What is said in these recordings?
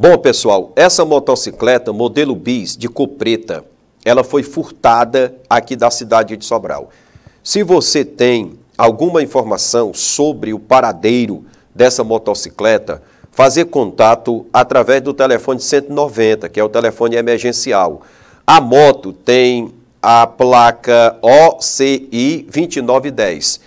Bom, pessoal, essa motocicleta modelo bis de cor preta, ela foi furtada aqui da cidade de Sobral. Se você tem alguma informação sobre o paradeiro dessa motocicleta, fazer contato através do telefone 190, que é o telefone emergencial. A moto tem a placa OCI 2910.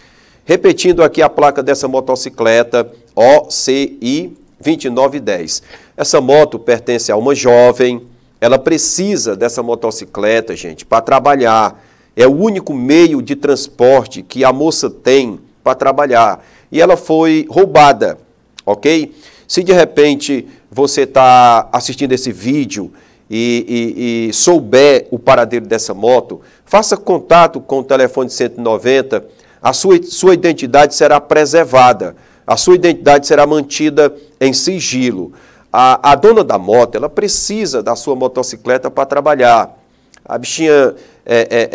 Repetindo aqui a placa dessa motocicleta, OCI 2910. 2910. Essa moto pertence a uma jovem, ela precisa dessa motocicleta, gente, para trabalhar. É o único meio de transporte que a moça tem para trabalhar. E ela foi roubada, ok? Se de repente você está assistindo esse vídeo e, e, e, souber o paradeiro dessa moto, faça contato com o telefone 190, a sua, sua identidade será preservada a sua identidade será mantida em sigilo. A, a dona da moto, ela precisa da sua motocicleta para trabalhar. A bichinha é, é, é,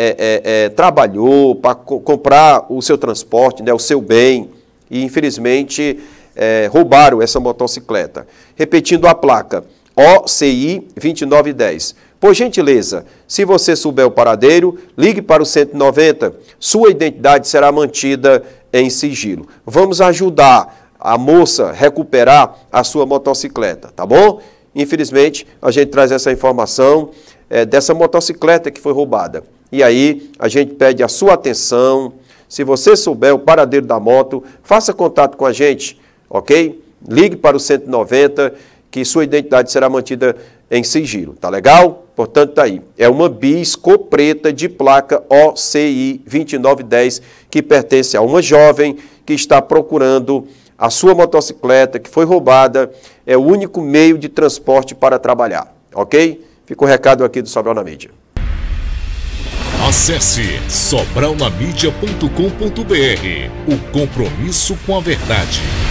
é, é trabalhou para co comprar o seu transporte, né, o seu bem, e infelizmente é, roubaram essa motocicleta. Repetindo a placa, OCI 2910. Por gentileza, se você souber o paradeiro, ligue para o 190. Sua identidade será mantida em sigilo. Vamos ajudar a moça recuperar a sua motocicleta, tá bom? Infelizmente, a gente traz essa informação é, dessa motocicleta que foi roubada. E aí, a gente pede a sua atenção. Se você souber o paradeiro da moto, faça contato com a gente, ok? Ligue para o 190, que sua identidade será mantida em sigilo. Tá legal? Portanto, tá aí. É uma bisco preta de placa OCI 2910 que pertence a uma jovem que está procurando a sua motocicleta que foi roubada. É o único meio de transporte para trabalhar, ok? Fica o recado aqui do Sobral na Mídia. Acesse sobralnamídia.com.br. O compromisso com a verdade.